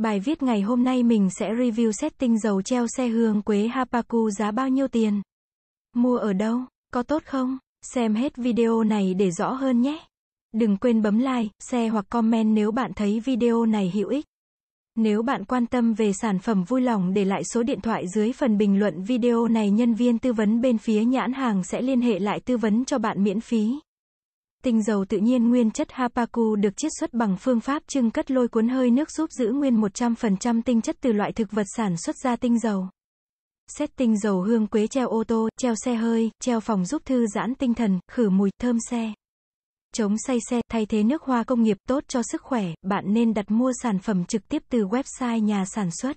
Bài viết ngày hôm nay mình sẽ review setting dầu treo xe hương quế Hapaku giá bao nhiêu tiền. Mua ở đâu? Có tốt không? Xem hết video này để rõ hơn nhé. Đừng quên bấm like, share hoặc comment nếu bạn thấy video này hữu ích. Nếu bạn quan tâm về sản phẩm vui lòng để lại số điện thoại dưới phần bình luận video này nhân viên tư vấn bên phía nhãn hàng sẽ liên hệ lại tư vấn cho bạn miễn phí. Tinh dầu tự nhiên nguyên chất Hapaku được chiết xuất bằng phương pháp trưng cất lôi cuốn hơi nước giúp giữ nguyên 100% tinh chất từ loại thực vật sản xuất ra tinh dầu. Xét tinh dầu hương quế treo ô tô, treo xe hơi, treo phòng giúp thư giãn tinh thần, khử mùi, thơm xe. Chống say xe, thay thế nước hoa công nghiệp tốt cho sức khỏe, bạn nên đặt mua sản phẩm trực tiếp từ website nhà sản xuất.